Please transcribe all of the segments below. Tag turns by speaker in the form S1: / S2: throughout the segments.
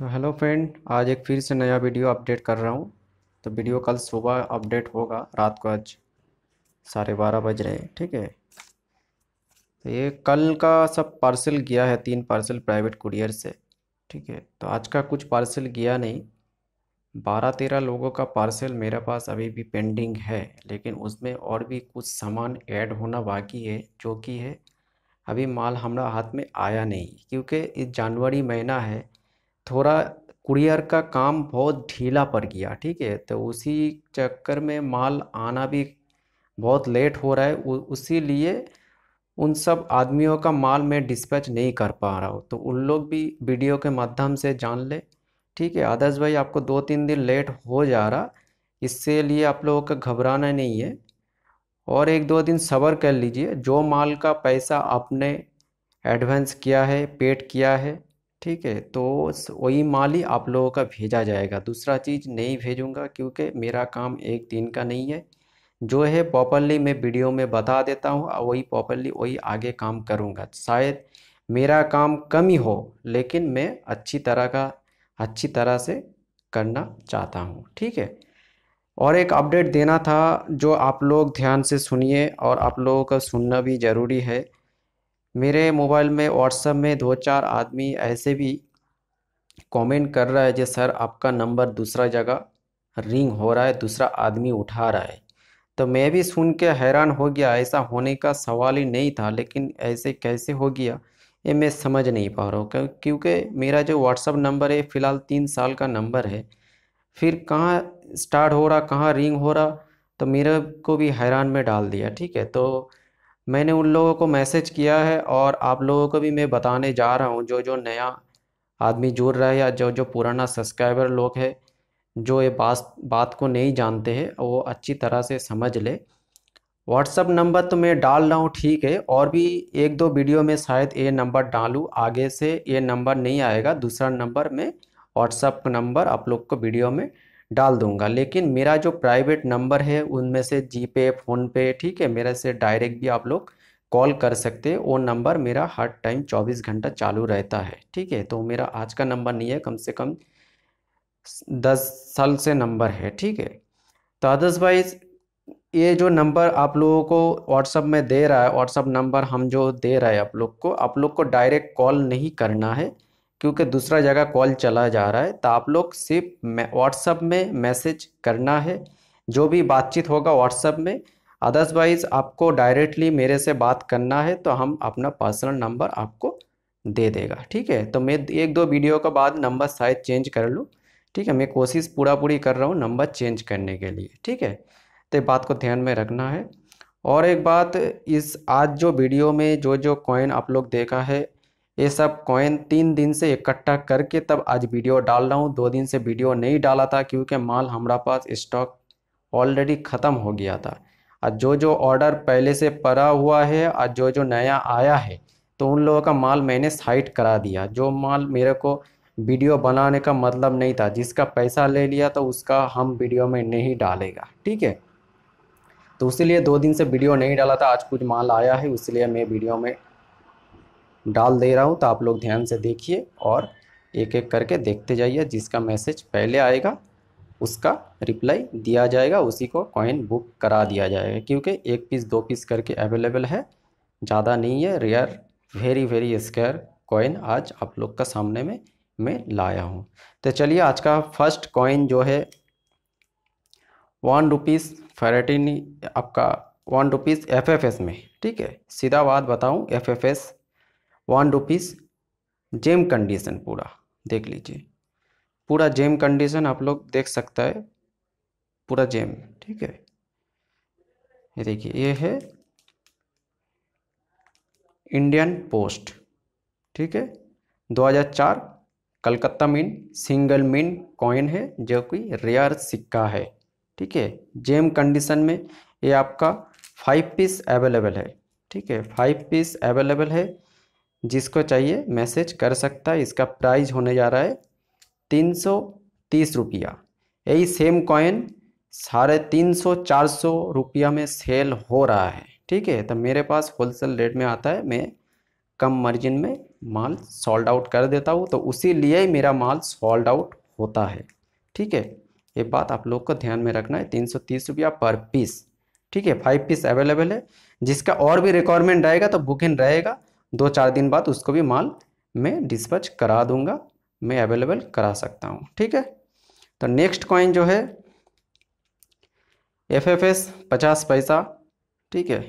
S1: तो hello friend आज एक फिर से नया वीडियो अपडेट कर रहा हूँ तो वीडियो कल सुबह अपडेट होगा रात को आज साढ़े बारह बज रहे हैं ठीक है तो ये कल का सब पार्सल गया है तीन पार्सल प्राइवेट कुरियर से ठीक है तो आज का कुछ पार्सल गया नहीं बारह तेरह लोगों का पार्सल मेरे पास अभी भी पेंडिंग है लेकिन उसमें और भी कुछ सामान ऐड होना बाकी है जो कि है अभी माल हमारा हाथ में आया नहीं क्योंकि इस जनवरी महीना है थोड़ा कुरियर का काम बहुत ढीला पड़ गया ठीक है तो उसी चक्कर में माल आना भी बहुत लेट हो रहा है उसी लिए उन सब आदमियों का माल मैं डिस्पैच नहीं कर पा रहा हूँ तो उन लोग भी वीडियो के माध्यम से जान ले ठीक है आदर्श भाई आपको दो तीन दिन लेट हो जा रहा इससे लिए आप लोगों का घबराना नहीं है और एक दो दिन सबर कर लीजिए जो माल का पैसा आपने एडवांस किया है पेड किया है ठीक है तो वही माल ही आप लोगों का भेजा जाएगा दूसरा चीज़ नहीं भेजूंगा क्योंकि मेरा काम एक दिन का नहीं है जो है प्रॉपरली मैं वीडियो में बता देता हूँ वही प्रॉपरली वही आगे काम करूँगा शायद मेरा काम कम ही हो लेकिन मैं अच्छी तरह का अच्छी तरह से करना चाहता हूँ ठीक है और एक अपडेट देना था जो आप लोग ध्यान से सुनिए और आप लोगों का सुनना भी ज़रूरी है मेरे मोबाइल में व्हाट्सअप में दो चार आदमी ऐसे भी कमेंट कर रहा है जो सर आपका नंबर दूसरा जगह रिंग हो रहा है दूसरा आदमी उठा रहा है तो मैं भी सुन के हैरान हो गया ऐसा होने का सवाल ही नहीं था लेकिन ऐसे कैसे हो गया ये मैं समझ नहीं पा रहा हूँ क्योंकि मेरा जो व्हाट्सअप नंबर है फ़िलहाल तीन साल का नंबर है फिर कहाँ स्टार्ट हो रहा कहाँ रिंग हो रहा तो मेरे को भी हैरान में डाल दिया ठीक है तो मैंने उन लोगों को मैसेज किया है और आप लोगों को भी मैं बताने जा रहा हूँ जो जो नया आदमी जुड़ रहा है या जो जो पुराना सब्सक्राइबर लोग है जो ये बात बात को नहीं जानते हैं वो अच्छी तरह से समझ ले व्हाट्सअप नंबर तो मैं डाल रहा हूँ ठीक है और भी एक दो वीडियो में शायद ये नंबर डालूँ आगे से ये नंबर नहीं आएगा दूसरा नंबर में व्हाट्सअप नंबर आप लोग को वीडियो में डाल दूंगा लेकिन मेरा जो प्राइवेट नंबर है उनमें से जी पे फ़ोनपे ठीक है मेरे से डायरेक्ट भी आप लोग कॉल कर सकते हैं वो नंबर मेरा हर टाइम चौबीस घंटा चालू रहता है ठीक है तो मेरा आज का नंबर नहीं है कम से कम दस साल से नंबर है ठीक है तो वाइज ये जो नंबर आप लोगों को व्हाट्सअप में दे रहा है व्हाट्सअप नंबर हम जो दे रहा है आप लोग को आप लोग को डायरेक्ट कॉल नहीं करना है क्योंकि दूसरा जगह कॉल चला जा रहा है तो आप लोग सिर्फ व्हाट्सअप में मैसेज करना है जो भी बातचीत होगा व्हाट्सअप में अदरवाइज़ आपको डायरेक्टली मेरे से बात करना है तो हम अपना पर्सनल नंबर आपको दे देगा ठीक है तो मैं एक दो वीडियो के बाद नंबर शायद चेंज कर लूँ ठीक है मैं कोशिश पूरा पूरी कर रहा हूँ नंबर चेंज करने के लिए ठीक है तो बात को ध्यान में रखना है और एक बात इस आज जो वीडियो में जो जो कॉइन आप लोग देखा है ये सब कॉइन तीन दिन से इकट्ठा करके तब आज वीडियो डाल रहा हूँ दो दिन से वीडियो नहीं डाला था क्योंकि माल हमारा पास स्टॉक ऑलरेडी ख़त्म हो गया था और जो जो ऑर्डर पहले से पड़ा हुआ है और जो जो नया आया है तो उन लोगों का माल मैंने साइट करा दिया जो माल मेरे को वीडियो बनाने का मतलब नहीं था जिसका पैसा ले लिया तो उसका हम वीडियो में नहीं डालेगा ठीक है तो उसी दो दिन से वीडियो नहीं डाला था आज कुछ माल आया है इसलिए मैं वीडियो में डाल दे रहा हूँ तो आप लोग ध्यान से देखिए और एक एक करके देखते जाइए जिसका मैसेज पहले आएगा उसका रिप्लाई दिया जाएगा उसी को कॉइन बुक करा दिया जाएगा क्योंकि एक पीस दो पीस करके अवेलेबल है ज़्यादा नहीं है rare very very scarce coin आज आप लोग का सामने में मैं लाया हूँ तो चलिए आज का फर्स्ट कॉइन जो है वन रुपीज़ फेरेटिन आपका one rupees F F S में ठीक है सीधा बात बताऊँ F F S one rupees gem condition पूरा देख लीजिए पूरा जेम कंडीशन आप लोग देख सकता है पूरा जेम ठीक है ये देखिए ये है इंडियन पोस्ट ठीक है 2004 कलकत्ता मिन सिंगल मिन कॉइन है जो कि रेयर सिक्का है ठीक है जेम कंडीशन में ये आपका फाइव पीस अवेलेबल है ठीक है फाइव पीस अवेलेबल है जिसको चाहिए मैसेज कर सकता है इसका प्राइस होने जा रहा है तीन सौ तीस रुपया यही सेम कॉइन साढ़े तीन सौ चार सौ रुपया में सेल हो रहा है ठीक है तो मेरे पास होलसेल रेट में आता है मैं कम मार्जिन में माल सॉल्ड आउट कर देता हूँ तो उसी लिए ही मेरा माल सॉल्ड आउट होता है ठीक है ये बात आप लोग को ध्यान में रखना है तीन सौ तीस रुपया पर पीस ठीक है फाइव पीस अवेलेबल है जिसका और भी रिक्वायरमेंट रहेगा तो बुकिंग रहेगा दो चार दिन बाद उसको भी माल मैं डिस्पच करा दूंगा मैं अवेलेबल करा सकता हूँ ठीक है तो नेक्स्ट कॉइन जो है एफ एफ एस पचास पैसा ठीक है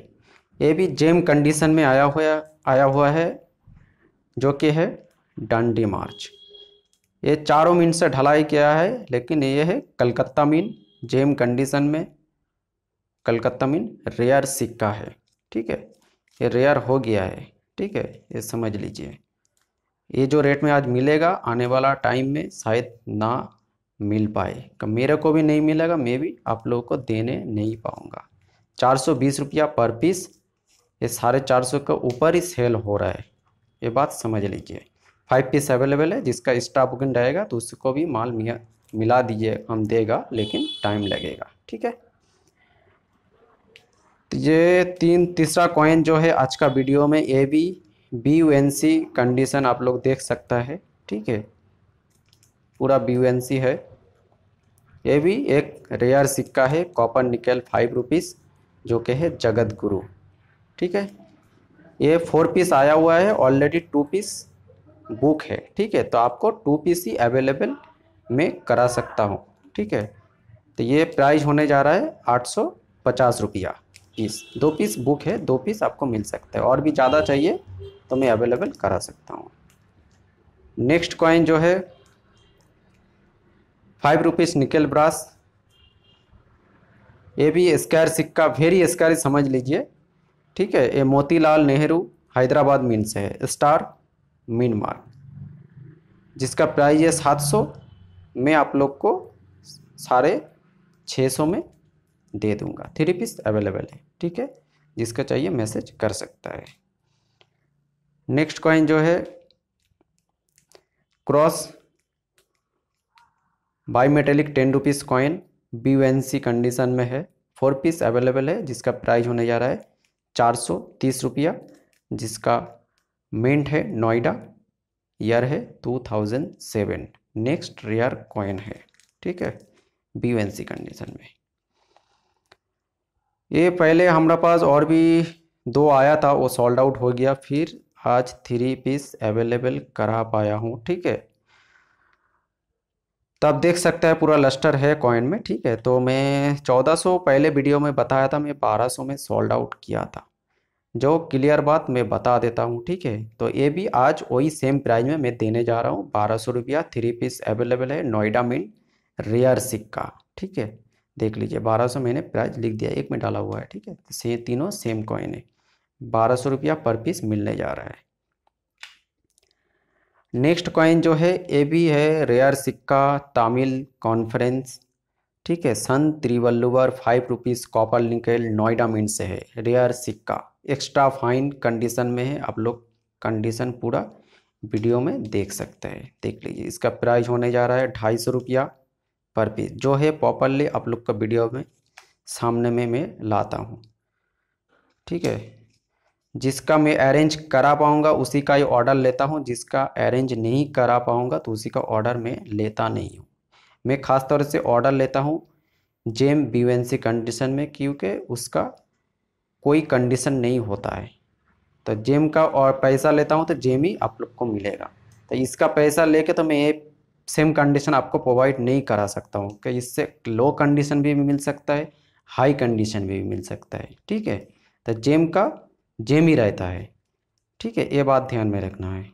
S1: ये भी जेम कंडीशन में आया हुआ आया हुआ है जो कि है डांडी मार्च ये चारों मीन से ढलाई किया है लेकिन ये है कलकत्ता मीन जेम कंडीशन में कलकत्ता मीन रेयर सिक्का है ठीक है ये रेयर हो गया है ठीक है ये समझ लीजिए ये जो रेट में आज मिलेगा आने वाला टाइम में शायद ना मिल पाए मेरे को भी नहीं मिलेगा मैं भी आप लोगों को देने नहीं पाऊँगा चार सौ बीस रुपया पर पीस ये साढ़े चार सौ के ऊपर ही सेल हो रहा है ये बात समझ लीजिए फाइव पीस अवेलेबल है जिसका स्टाफ बुकिंग रहेगा तो उसको भी माल मिला दीजिए हम देगा लेकिन टाइम लगेगा ठीक है तो ये तीन तीसरा कॉइन जो है आज का वीडियो में A B B U N C condition आप लोग देख सकता है ठीक है पूरा बी यू एन सी है ये भी एक रेयर सिक्का है कॉपर निकल फाइव रुपीस जो कि है जगत गुरु ठीक है ये फोर पीस आया हुआ है ऑलरेडी टू पीस बुक है ठीक है तो आपको टू पीस ही अवेलेबल में करा सकता हूँ ठीक है तो ये प्राइस होने जा रहा है आठ सौ पचास रुपया पीस दो पीस बुक है दो पीस आपको मिल सकता है और भी ज़्यादा चाहिए तो मैं अवेलेबल करा सकता हूँ नेक्स्ट कॉइन जो है फाइव रुपीज़ निकल ब्रास ये भी स्क्वायर सिक्का वेरी स्क्वायर समझ लीजिए ठीक है ये मोतीलाल नेहरू हैदराबाद मीन से है स्टार मीन मार्क जिसका प्राइस है सात सौ मैं आप लोग को साढ़े छः सौ में दे दूंगा थ्री पीस अवेलेबल है ठीक है जिसका चाहिए मैसेज कर सकता है नेक्स्ट कॉइन जो है cross bimetallic ten rupees coin B N C condition में है फोर पीस अवेलेबल है जिसका प्राइस होने जा रहा है चार सौ तीस रुपया जिसका मेंट है नोएडा ईयर है two thousand seven next rare coin है ठीक है बी एन सी कंडीशन में ये पहले हमारा पास और भी दो आया था वो सॉल्ड आउट हो गया फिर आज थ्री पीस अवेलेबल करा पाया हूँ ठीक है तब देख सकते हैं पूरा लस्टर है कॉइन में ठीक है तो मैं 1400 पहले वीडियो में बताया था मैं 1200 में सॉल्ड आउट किया था जो क्लियर बात मैं बता देता हूँ ठीक है तो ये भी आज वही सेम प्राइस में मैं देने जा रहा हूँ बारह सौ रुपया थ्री पीस अवेलेबल है नोएडा मिन रेयर सिक्का ठीक है देख लीजिए बारह सौ मैंने प्राइस लिख दिया एक में डाला हुआ है ठीक है तो से तीनों सेम कॉइन है बारह सौ रुपया पर पीस मिलने जा रहा है नेक्स्ट कॉइन जो है ये भी है रेयर सिक्का तमिल कॉन्फ्रेंस ठीक है सन Thiruvalluvar five rupees copper nickel Noida mint से है रेयर सिक्का एक्स्ट्रा फाइन कंडीशन में है आप लोग कंडीशन पूरा वीडियो में देख सकते हैं देख लीजिए इसका प्राइस होने जा रहा है ढाई सौ रुपया पर भी जो है प्रॉपरली आप लोग का वीडियो में सामने में मैं लाता हूँ ठीक है जिसका मैं अरेंज करा पाऊँगा उसी का ही ऑर्डर लेता हूँ जिसका अरेंज नहीं करा पाऊँगा तो उसी का ऑर्डर मैं लेता नहीं हूँ मैं ख़ास तौर से ऑर्डर लेता हूँ जेम बीवेंसी कंडीशन में क्योंकि उसका कोई कंडीशन नहीं होता है तो जेम का और पैसा लेता हूँ तो जेम ही आप लोग को मिलेगा तो इसका पैसा लेके तो मैं ये सेम कंडीशन आपको प्रोवाइड नहीं करा सकता हूँ क्या इससे लो कंडीशन भी मिल सकता है हाई कंडीशन भी मिल सकता है ठीक है तो जेम का जेम ही रहता है ठीक है ये बात ध्यान में रखना है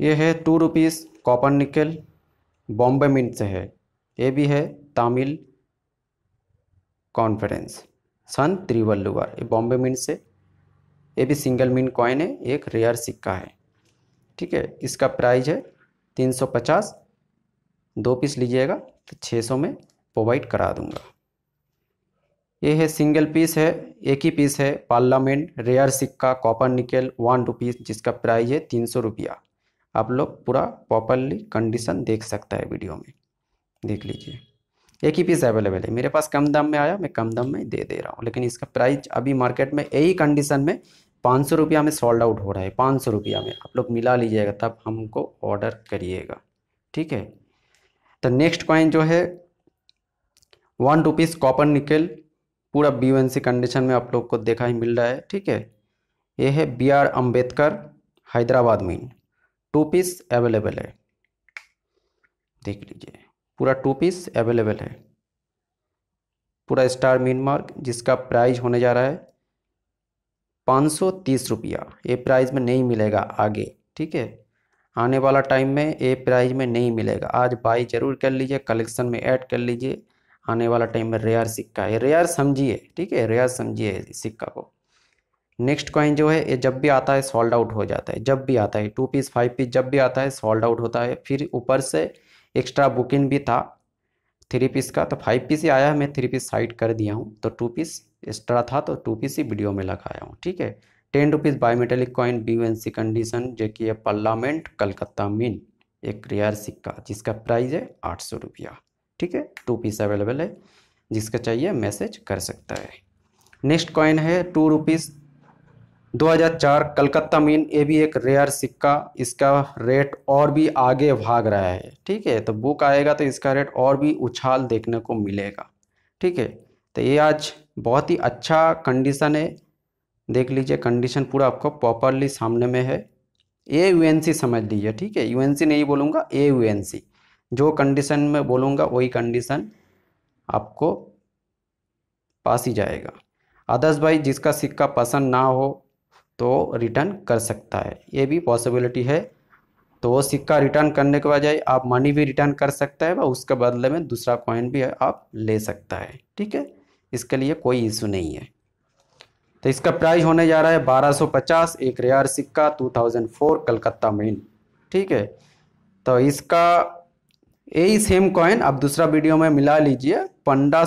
S1: ये है टू रुपीज़ कॉपर निकल बॉम्बे मिंट से है ये भी है तमिल कॉन्फ्रेंस सन त्रिवल्लुवर ये बॉम्बे मिंट से ये भी सिंगल मिंट कॉइन है एक रेयर सिक्का है ठीक है इसका प्राइज है तीन सौ पचास दो पीस लीजिएगा तो छः सौ में प्रोवाइड करा दूंगा ये है सिंगल पीस है एक ही पीस है पार्लामेंट रेयर सिक्का कॉपर निकेल वन रुपीज़ जिसका प्राइस है तीन सौ रुपया आप लोग पूरा प्रॉपरली कंडीशन देख सकता है वीडियो में देख लीजिए एक ही पीस अवेलेबल है मेरे पास कम दाम में आया मैं कम दाम में दे दे रहा हूँ लेकिन इसका प्राइस अभी मार्केट में यही कंडीशन में पाँच सौ रुपया में सॉल्ड आउट हो रहा है पाँच सौ रुपया में आप लोग मिला लीजिएगा तब हमको ऑर्डर करिएगा ठीक है तो नेक्स्ट कॉइन जो है वन रुपीज़ कॉपर निकल पूरा बी वन सी कंडीशन में आप लोग को देखा ही मिल रहा है ठीक है ये है बी आर अम्बेडकर हैदराबाद में टू पीस अवेलेबल है देख लीजिए पूरा टू पीस अवेलेबल है पूरा स्टार मीन मार्क जिसका प्राइस होने जा रहा है पाँच सौ तीस रुपया ये प्राइस में नहीं मिलेगा आगे ठीक है आने वाला टाइम में ये प्राइस में नहीं मिलेगा आज बाई जरूर कर लीजिए कलेक्शन में ऐड कर लीजिए आने वाला टाइम में रेयर सिक्का है रेयर समझिए ठीक है रेयर समझिए सिक्का को नेक्स्ट कॉइन जो है ये जब भी आता है सॉल्ड आउट हो जाता है जब भी आता है टू पीस फाइव पीस जब भी आता है सॉल्ड आउट होता है फिर ऊपर से एक्स्ट्रा बुकिंग भी था थ्री पीस का तो फाइव पीस ही आया है मैं थ्री पीस साइड कर दिया हूँ तो टू पीस एक्स्ट्रा था तो टू पी सी वीडियो में लगाया हूँ ठीक है ten rupees bimetallic coin B N C condition जो कि है पार्लामेंट कलकत्ता मीन एक रेयर सिक्का जिसका प्राइस है आठ सौ रुपया ठीक है टू पीस अवेलेबल है जिसका चाहिए मैसेज कर सकता है नेक्स्ट कॉइन है टू रुपीज़ चार कलकत्ता मीन ये भी एक रेयर सिक्का इसका रेट और भी आगे भाग रहा है ठीक है तो बुक आएगा तो इसका रेट और भी उछाल देखने को मिलेगा ठीक है तो ये आज बहुत ही अच्छा कंडीशन है देख लीजिए कंडीशन पूरा आपको प्रॉपरली सामने में है ए यू समझ लीजिए ठीक है यू नहीं बोलूँगा ए यू जो कंडीशन में बोलूँगा वही कंडीशन आपको पास ही जाएगा आदर्श भाई जिसका सिक्का पसंद ना हो तो रिटर्न कर सकता है ये भी पॉसिबिलिटी है तो वो सिक्का रिटर्न करने के बजाय आप मनी भी रिटर्न कर सकता है व उसके बदले में दूसरा कॉइन भी आप ले सकता है ठीक है इसके लिए कोई इशू नहीं है तो इसका प्राइस होने जा रहा है 1250 एक रेयर सिक्का 2004 कलकत्ता मेन ठीक है तो इसका यही सेम कॉइन आप दूसरा वीडियो में मिला लीजिए पंद्रह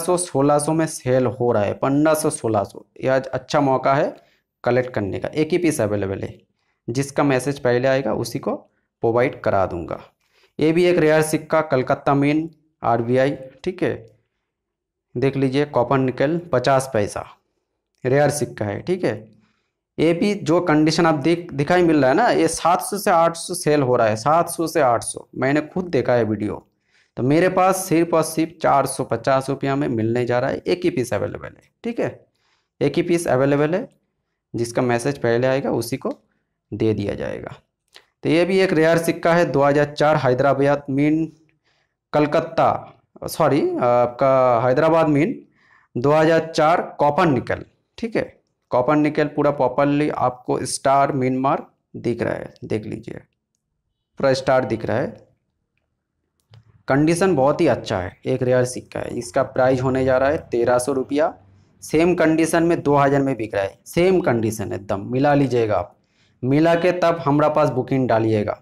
S1: सौ में सेल हो रहा है 1500 1600 यह अच्छा मौका है कलेक्ट करने का एक ही पीस अवेलेबल है जिसका मैसेज पहले आएगा उसी को प्रोवाइड करा दूंगा ये भी एक रेयर सिक्का कलकत्ता मेन आरबीआई ठीक है देख लीजिए कॉपर निकल पचास पैसा रेयर सिक्का है ठीक है ये भी जो कंडीशन आप देख दिखाई मिल रहा है ना ये 700 से 800 सेल हो रहा है 700 से 800 मैंने खुद देखा है वीडियो तो मेरे पास सिर्फ और सिर्फ चार सौ पचास रुपया में मिलने जा रहा है एक ही पीस अवेलेबल है ठीक है एक ही पीस अवेलेबल है जिसका मैसेज पहले आएगा उसी को दे दिया जाएगा तो ये भी एक रेयर सिक्का है 2004 हैदराबाद मीन कलकत्ता सॉरी आपका हैदराबाद मीन 2004 कॉपर निकल ठीक है कॉपर निकल पूरा प्रॉपरली आपको स्टार मीन मार्क दिख रहा है देख लीजिए पूरा स्टार दिख रहा है कंडीशन बहुत ही अच्छा है एक रेयर सिक्का है इसका प्राइस होने जा रहा है तेरह सौ रुपया सेम कंडीशन में दो हज़ार में बिक रहा है सेम कंडीशन एकदम मिला लीजिएगा आप मिला के तब हमारा पास बुकिंग डालिएगा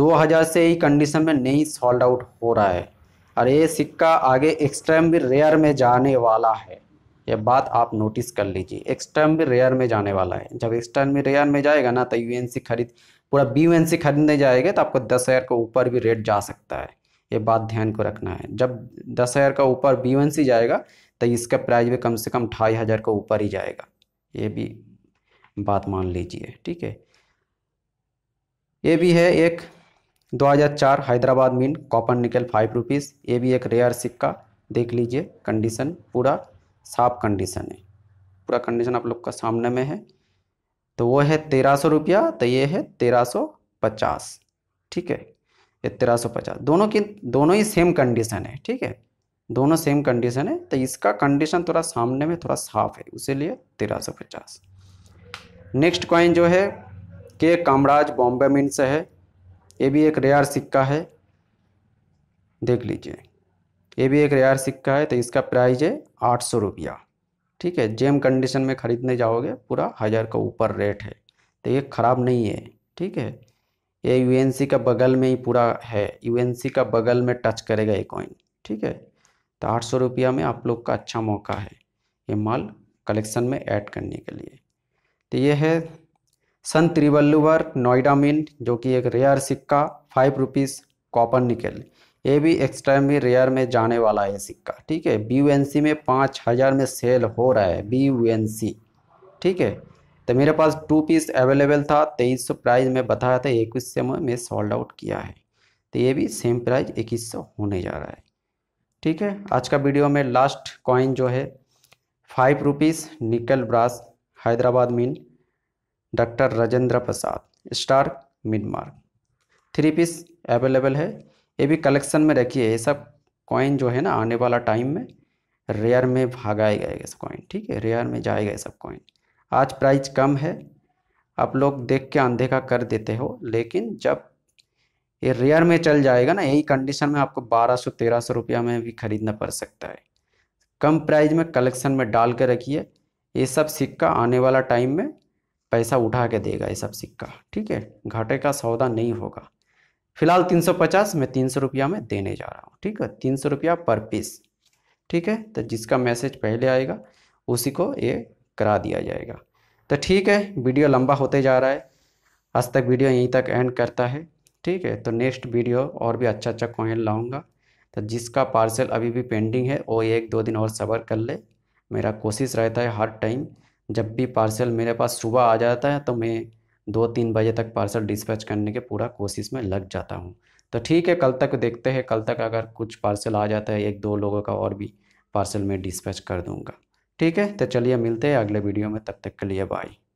S1: दो हज़ार से ही कंडीशन में नहीं सॉल्ड आउट हो रहा है और ये सिक्का आगे एक्सट्रीम भी रेयर में जाने वाला है ये बात आप नोटिस कर लीजिए एक्सट्रीम भी रेयर में जाने वाला है जब एक्सट्रीम भी रेयर में जाएगा ना तो यू खरीद पूरा बी यू खरीदने जाएगा तो आपको दस हज़ार के ऊपर भी रेट जा सकता है ये बात ध्यान को रखना है जब दस हज़ार का ऊपर बी यू जाएगा तो इसका प्राइस भी कम से कम ढाई हज़ार का ऊपर ही जाएगा ये भी बात मान लीजिए ठीक है ये भी है एक 2004 Hyderabad mint copper nickel five rupees ये भी एक रेयर सिक्का देख लीजिए कंडीशन पूरा साफ कंडीशन है पूरा कंडीशन आप लोग का सामने में है तो वो है तेरह सौ रुपया तो ये है तेरह सौ पचास ठीक है ये तेरह सौ पचास दोनों की दोनों ही सेम कंडीशन है ठीक है दोनों सेम कंडीशन है तो इसका कंडीशन थोड़ा सामने में थोड़ा साफ है उसी तेरह सौ पचास नेक्स्ट कॉइन जो है के कामराज बॉम्बे मीन से है ये भी एक रेयर सिक्का है देख लीजिए ये भी एक रेयर सिक्का है तो इसका प्राइस है आठ सौ रुपया ठीक है जेम कंडीशन में ख़रीदने जाओगे पूरा हज़ार का ऊपर रेट है तो ये ख़राब नहीं है ठीक है ये यूएनसी का बगल में ही पूरा है यूएनसी का बगल में टच करेगा ये कॉइन ठीक है तो आठ सौ रुपया में आप लोग का अच्छा मौका है ये माल कलेक्शन में ऐड करने के लिए तो ये है संत रिवल्लुवर नोएडा मिन जो कि एक रेयर सिक्का फाइव रुपीज़ कॉपर निकल ये भी एक्सट्रीमली रेयर में जाने वाला है सिक्का ठीक है बी यू एन सी में पाँच हज़ार में सेल हो रहा है बी एन सी ठीक है तो मेरे पास टू पीस अवेलेबल था तेईस सौ प्राइज़ में बताया था इक्कीस सौ में सॉल्ड आउट किया है तो ये भी सेम प्राइज इक्कीस सौ होने जा रहा है ठीक है आज का वीडियो में लास्ट कॉइन जो है five rupees nickel brass Hyderabad mint doctor Rajendra Prasad star mintmark three piece available है ये भी कलेक्शन में रखिए ये सब कॉइन जो है ना आने वाला टाइम में रेयर में भागाए ये सब कॉइन ठीक है रेयर में जाएगा ये सब कॉइन आज प्राइस कम है आप लोग देख के अनदेखा कर देते हो लेकिन जब ये रेयर में चल जाएगा ना यही कंडीशन में आपको 1200 1300 रुपया में भी खरीदना पड़ सकता है कम प्राइस में कलेक्शन में डाल के रखिए ये सब सिक्का आने वाला टाइम में पैसा उठा के देगा ये सब सिक्का ठीक है घाटे का सौदा नहीं होगा फिलहाल 350 मैं तीन सौ रुपया में देने जा रहा हूँ ठीक है तीन सौ रुपया पर पीस ठीक है तो जिसका मैसेज पहले आएगा उसी को ये करा दिया जाएगा तो ठीक है वीडियो लंबा होते जा रहा है आज तक वीडियो यहीं तक एंड करता है ठीक है तो नेक्स्ट वीडियो और भी अच्छा अच्छा कॉइन लाऊंगा तो जिसका पार्सल अभी भी पेंडिंग है वो एक दो दिन और सबर कर ले मेरा कोशिश रहता है हर टाइम जब भी पार्सल मेरे पास सुबह आ जाता है तो मैं दो तीन बजे तक पार्सल डिस्पैच करने के पूरा कोशिश में लग जाता हूँ तो ठीक है कल तक देखते हैं कल तक अगर कुछ पार्सल आ जाता है एक दो लोगों का और भी पार्सल मैं डिस्पैच कर दूँगा ठीक है तो चलिए मिलते हैं अगले वीडियो में तब तक के लिए बाय